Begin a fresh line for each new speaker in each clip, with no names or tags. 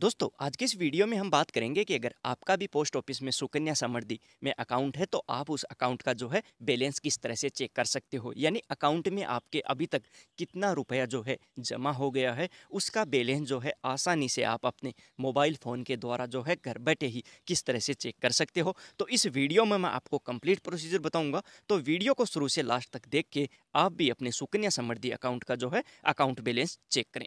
दोस्तों आज के इस वीडियो में हम बात करेंगे कि अगर आपका भी पोस्ट ऑफिस में सुकन्या समृद्धि में अकाउंट है तो आप उस अकाउंट का जो है बैलेंस किस तरह से चेक कर सकते हो यानी अकाउंट में आपके अभी तक कितना रुपया जो है जमा हो गया है उसका बैलेंस जो है आसानी से आप अपने मोबाइल फ़ोन के द्वारा जो है घर बैठे ही किस तरह से चेक कर सकते हो तो इस वीडियो में मैं आपको कंप्लीट प्रोसीजर बताऊँगा तो वीडियो को शुरू से लास्ट तक देख के आप भी अपने सुकन्या समृद्धि अकाउंट का जो है अकाउंट बैलेंस चेक करें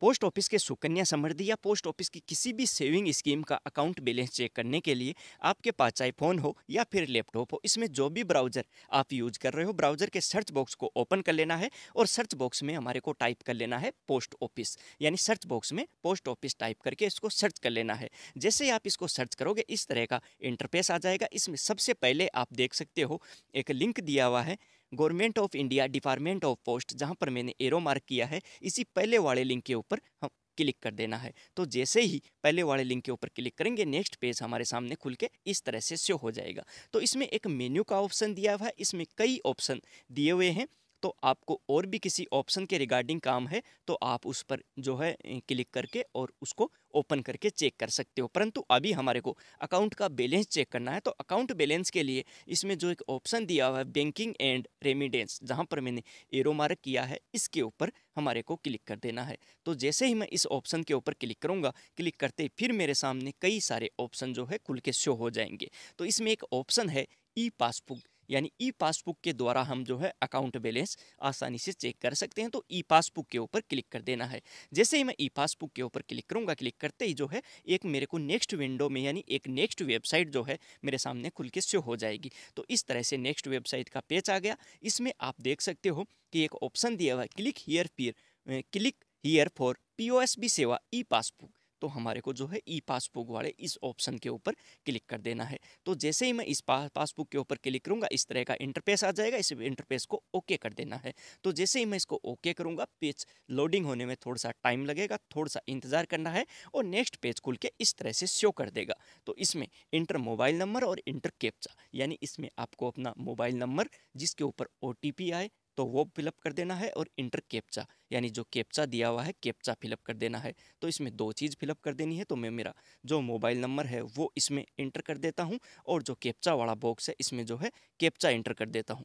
पोस्ट ऑफिस के सुकन्या समृद्धि या पोस्ट ऑफिस की किसी भी सेविंग स्कीम का अकाउंट बैलेंस चेक करने के लिए आपके पास चाहे फ़ोन हो या फिर लैपटॉप हो इसमें जो भी ब्राउज़र आप यूज कर रहे हो ब्राउज़र के सर्च बॉक्स को ओपन कर लेना है और सर्च बॉक्स में हमारे को टाइप कर लेना है पोस्ट ऑफिस यानी सर्च बॉक्स में पोस्ट ऑफिस टाइप करके इसको सर्च कर लेना है जैसे आप इसको सर्च करोगे इस तरह का इंटरफेस आ जाएगा इसमें सबसे पहले आप देख सकते हो एक लिंक दिया हुआ है government of India department of post जहाँ पर मैंने एरो मार्क किया है इसी पहले वाले लिंक के ऊपर हम क्लिक कर देना है तो जैसे ही पहले वाले लिंक के ऊपर क्लिक करेंगे नेक्स्ट पेज हमारे सामने खुल के इस तरह से शो हो जाएगा तो इसमें एक मेन्यू का ऑप्शन दिया हुआ है इसमें कई ऑप्शन दिए हुए हैं तो आपको और भी किसी ऑप्शन के रिगार्डिंग काम है तो आप उस पर जो है क्लिक करके और उसको ओपन करके चेक कर सकते हो परंतु अभी हमारे को अकाउंट का बैलेंस चेक करना है तो अकाउंट बैलेंस के लिए इसमें जो एक ऑप्शन दिया हुआ है बैंकिंग एंड रेमिडेंस जहाँ पर मैंने एरो मार्क किया है इसके ऊपर हमारे को क्लिक कर देना है तो जैसे ही मैं इस ऑप्शन के ऊपर क्लिक करूँगा क्लिक करते ही फिर मेरे सामने कई सारे ऑप्शन जो है खुल के शो हो जाएंगे तो इसमें एक ऑप्शन है ई पासबुक यानी ई पासबुक के द्वारा हम जो है अकाउंट बैलेंस आसानी से चेक कर सकते हैं तो ई पासबुक के ऊपर क्लिक कर देना है जैसे ही मैं ई पासबुक के ऊपर क्लिक करूँगा क्लिक करते ही जो है एक मेरे को नेक्स्ट विंडो में यानी एक नेक्स्ट वेबसाइट जो है मेरे सामने खुल के शो हो जाएगी तो इस तरह से नेक्स्ट वेबसाइट का पेज आ गया इसमें आप देख सकते हो कि एक ऑप्शन दिया हुआ है क्लिक हियर पीर क्लिक हियर फॉर पी सेवा ई पासबुक तो हमारे को जो है ई पासबुक वाले इस ऑप्शन के ऊपर क्लिक कर देना है तो जैसे ही मैं इस पासबुक के ऊपर क्लिक करूँगा इस तरह का इंटरफेस आ जाएगा इस इंटरफेस को ओके कर देना है तो जैसे ही मैं इसको ओके करूँगा पेज लोडिंग होने में थोड़ा सा टाइम लगेगा थोड़ा सा इंतज़ार करना है और नेक्स्ट पेज खुल के इस तरह से शो कर देगा तो इसमें इंटर मोबाइल नंबर और इंटर कैप्चा यानी इसमें आपको अपना मोबाइल नंबर जिसके ऊपर ओ आए तो वो फिलअप कर देना है और इंटर कैप्चा यानी जो कैप्चा दिया हुआ है कैप्चा फिलअप कर देना है तो इसमें दो चीज़ फिलअप कर देनी है तो मैं मेरा जो मोबाइल नंबर है वो इसमें इंटर कर देता हूँ और जो कैप्चा वाला बॉक्स है इसमें जो है कैप्चा इंटर कर देता हूँ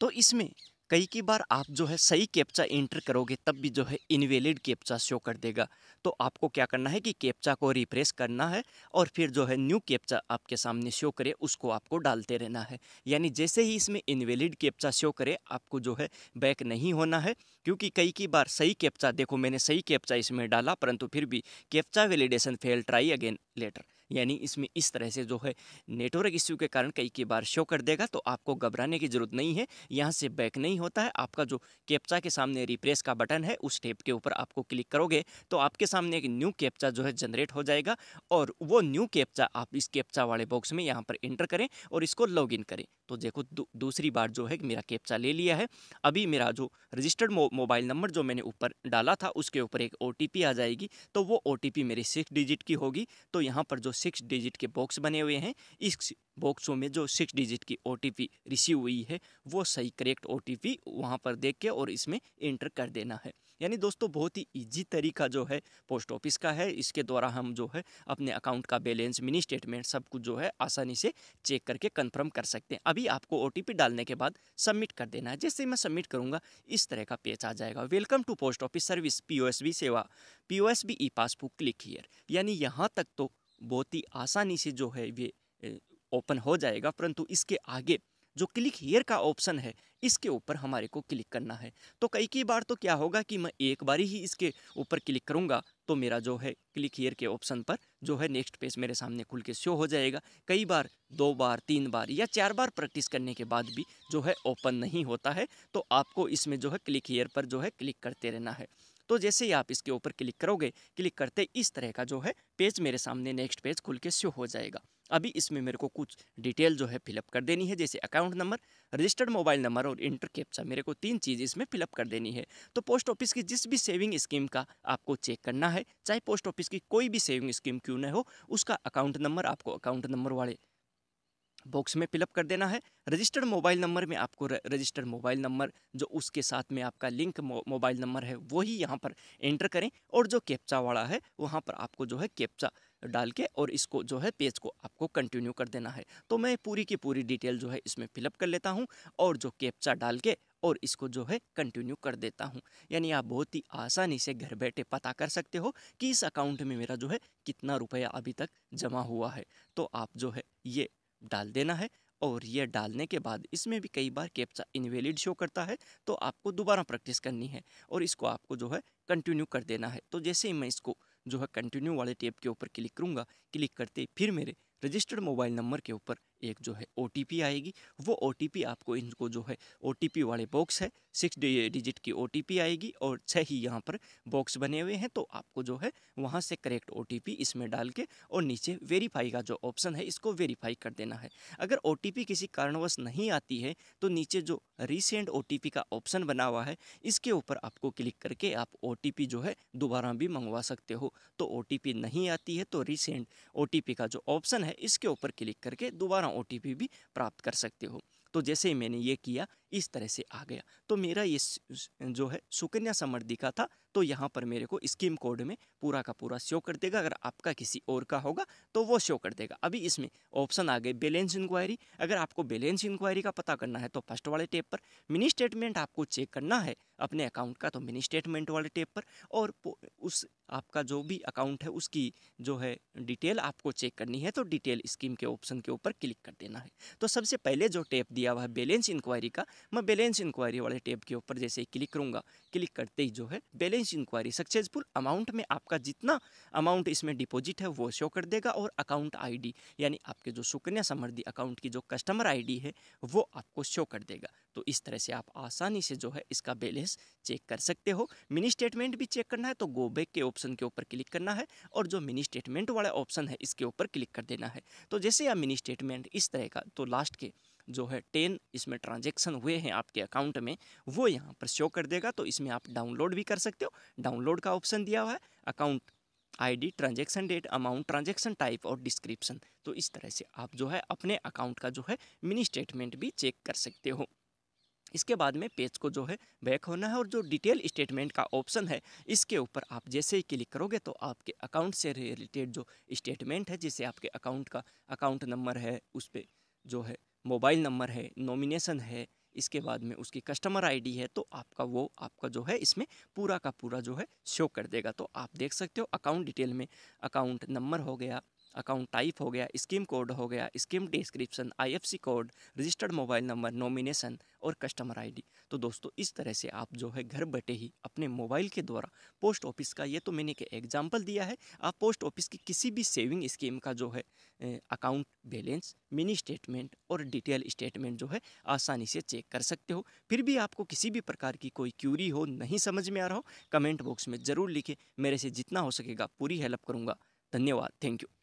तो इसमें कई की बार आप जो है सही कैप्चा एंटर करोगे तब भी जो है इनवेलिड कैप्चा शो कर देगा तो आपको क्या करना है कि कैप्चा को रिप्रेस करना है और फिर जो है न्यू कैप्चा आपके सामने शो करे उसको आपको डालते रहना है यानी जैसे ही इसमें इनवेलिड कैप्चा शो करे आपको जो है बैक नहीं होना है क्योंकि कई की बार सही कैप्चा देखो मैंने सही कैप्चा इसमें डाला परंतु फिर भी captcha validation fail try again later यानी इसमें इस तरह से जो है नेटवर्क इश्यू के कारण कई कई बार शो कर देगा तो आपको घबराने की ज़रूरत नहीं है यहाँ से बैक नहीं होता है आपका जो कैप्चा के सामने रिप्रेस का बटन है उस टेप के ऊपर आपको क्लिक करोगे तो आपके सामने एक न्यू कैप्चा जो है जनरेट हो जाएगा और वो न्यू कैप्चा आप इस कैप्चा वाले बॉक्स में यहाँ पर एंटर करें और इसको लॉग इन करें तो देखो दूसरी बार जो है मेरा कैप्चा ले लिया है अभी मेरा जो रजिस्टर्ड मोबाइल नंबर जो मैंने ऊपर डाला था उसके ऊपर एक ओ आ जाएगी तो वो ओ मेरे सिक्स डिजिट की होगी तो यहाँ पर जो सिक्स डिजिट के बॉक्स बने हुए हैं इस बॉक्सों में जो सिक्स डिजिट की ओ रिसीव हुई है वो सही करेक्ट ओ टी वहाँ पर देख के और इसमें एंटर कर देना है यानी दोस्तों बहुत ही ईजी तरीका जो है पोस्ट ऑफिस का है इसके द्वारा हम जो है अपने अकाउंट का बैलेंस मिनी स्टेटमेंट सब कुछ जो है आसानी से चेक करके कंफर्म कर सकते हैं अभी आपको ओ डालने के बाद सबमिट कर देना है जैसे मैं सबमिट करूँगा इस तरह का पेज आ जाएगा welcome to post office service P सेवा P E passbook click here यानी यहाँ तक तो बहुत ही आसानी से जो है ये ओपन हो जाएगा परंतु इसके आगे जो क्लिक हेयर का ऑप्शन है इसके ऊपर हमारे को क्लिक करना है तो कई कई बार तो क्या होगा कि मैं एक बारी ही इसके ऊपर क्लिक करूँगा तो मेरा जो है क्लिक हेयर के ऑप्शन पर जो है नेक्स्ट पेज मेरे सामने खुल के शो हो जाएगा कई बार दो बार तीन बार या चार बार प्रैक्टिस करने के बाद भी जो है ओपन नहीं होता है तो आपको इसमें जो है क्लिक हेयर पर जो है क्लिक करते रहना है तो जैसे ही आप इसके ऊपर क्लिक करोगे क्लिक करते इस तरह का जो है पेज मेरे सामने नेक्स्ट पेज खुल के शो हो जाएगा अभी इसमें मेरे को कुछ डिटेल जो है फिलअप कर देनी है जैसे account number registered mobile number और इंटर कैप्चा मेरे को तीन चीज़ इसमें फिलअप कर देनी है तो पोस्ट ऑफिस की जिस भी सेविंग स्कीम का आपको चेक करना है चाहे पोस्ट ऑफिस की कोई भी सेविंग स्कीम क्यों ना हो उसका अकाउंट नंबर आपको अकाउंट नंबर वाले बॉक्स में फिलअप कर देना है रजिस्टर्ड मोबाइल नंबर में आपको रजिस्टर्ड मोबाइल नंबर जो उसके साथ में आपका लिंक मोबाइल नंबर है वही यहाँ पर एंटर करें और जो कैप्चा वाला है वहाँ पर आपको जो है कैप्चा डाल के और इसको जो है पेज को आपको कंटिन्यू कर देना है तो मैं पूरी की पूरी डिटेल जो है इसमें फिलअप कर लेता हूँ और जो कैप्चा डाल के और इसको जो है कंटिन्यू कर देता हूँ यानी आप बहुत ही आसानी से घर बैठे पता कर सकते हो कि इस अकाउंट में मेरा जो है कितना रुपया अभी तक जमा हुआ है तो आप जो है ये डाल देना है और ये डालने के बाद इसमें भी कई बार कैप्चा इनवैलिड शो करता है तो आपको दोबारा प्रैक्टिस करनी है और इसको आपको जो है कंटिन्यू कर देना है तो जैसे ही मैं इसको जो है कंटिन्यू वाले टेप के ऊपर क्लिक करूँगा क्लिक करते फिर मेरे रजिस्टर्ड मोबाइल नंबर के ऊपर एक जो है ओ आएगी वो ओ आपको इनको जो है ओ वाले बॉक्स है सिक्स डिजिट की ओ आएगी और छः ही यहाँ पर बॉक्स बने हुए हैं तो आपको जो है वहाँ से करेक्ट ओ इसमें डाल के और नीचे वेरीफाई का जो ऑप्शन है इसको वेरीफाई कर देना है अगर ओ किसी कारणवश नहीं आती है तो नीचे जो रिसेंट ओ का ऑप्शन बना हुआ है इसके ऊपर आपको क्लिक करके आप ओ जो है दोबारा भी मंगवा सकते हो तो ओ नहीं आती है तो रिसेंट ओ का जो ऑप्शन है इसके ऊपर क्लिक करके दोबारा अपना ओ भी प्राप्त कर सकते हो तो जैसे ही मैंने ये किया इस तरह से आ गया तो मेरा ये जो है सुकन्या समृद्धि का था तो यहाँ पर मेरे को स्कीम कोड में पूरा का पूरा शो कर देगा अगर आपका किसी और का होगा तो वो शो कर देगा अभी इसमें ऑप्शन आ गए बैलेंस इंक्वायरी अगर आपको बैलेंस इंक्वायरी का पता करना है तो फर्स्ट वाले टेप पर मिनी स्टेटमेंट आपको चेक करना है अपने अकाउंट का तो मिनी स्टेटमेंट वाले टेप पर और उस आपका जो भी अकाउंट है उसकी जो है डिटेल आपको चेक करनी है तो डिटेल स्कीम के ऑप्शन के ऊपर क्लिक कर देना है तो सबसे पहले जो टैप दिया हुआ है बैलेंस इंक्वायरी का मैं बैलेंस इंक्वायरी वाले टैप के ऊपर जैसे ही क्लिक करूँगा क्लिक करते ही जो है बैलेंस इंक्वायरी सक्सेसफुल अमाउंट में आपका जितना अमाउंट इसमें डिपोजिट है वो शो कर देगा और अकाउंट आई यानी आपके जो सुकन्या समृद्धि अकाउंट की जो कस्टमर आई है वो आपको शो कर देगा तो इस तरह से आप आसानी से जो है इसका बैलेंस चेक कर सकते हो मिनी स्टेटमेंट भी चेक करना है तो गो के ऑप्शन के ऊपर क्लिक करना है और जो मिनी स्टेटमेंट वाला ऑप्शन है इसके ऊपर क्लिक कर देना है तो जैसे आप मिनी स्टेटमेंट इस तरह का तो लास्ट के जो है टेन इसमें ट्रांजेक्शन हुए हैं आपके अकाउंट में वो यहाँ पर शो कर देगा तो इसमें आप डाउनलोड भी कर सकते हो डाउनलोड का ऑप्शन दिया हुआ है account ID transaction date amount transaction type और डिस्क्रिप्शन तो इस तरह से आप जो है अपने अकाउंट का जो है मिनी स्टेटमेंट भी चेक कर सकते हो इसके बाद में पेज को जो है बैक होना है और जो डिटेल स्टेटमेंट का ऑप्शन है इसके ऊपर आप जैसे ही क्लिक करोगे तो आपके अकाउंट से रिलेटेड जो स्टेटमेंट है जिसे आपके अकाउंट का अकाउंट नंबर है उस पर जो है मोबाइल नंबर है नॉमिनेशन है इसके बाद में उसकी कस्टमर आईडी है तो आपका वो आपका जो है इसमें पूरा का पूरा जो है शो कर देगा तो आप देख सकते हो अकाउंट डिटेल में अकाउंट नंबर हो गया अकाउंट टाइप हो गया स्कीम कोड हो गया scheme description IFC code registered mobile number nomination और कस्टमर आईडी तो दोस्तों इस तरह से आप जो है घर बैठे ही अपने मोबाइल के द्वारा पोस्ट ऑफिस का ये तो मैंने एक एग्जाम्पल दिया है आप पोस्ट ऑफिस की किसी भी सेविंग स्कीम का जो है अकाउंट बैलेंस मिनी स्टेटमेंट और डिटेल स्टेटमेंट जो है आसानी से चेक कर सकते हो फिर भी आपको किसी भी प्रकार की कोई क्यूरी हो नहीं समझ में आ रहा हो कमेंट बॉक्स में ज़रूर लिखें मेरे से जितना हो सकेगा पूरी हेल्प करूँगा धन्यवाद थैंक यू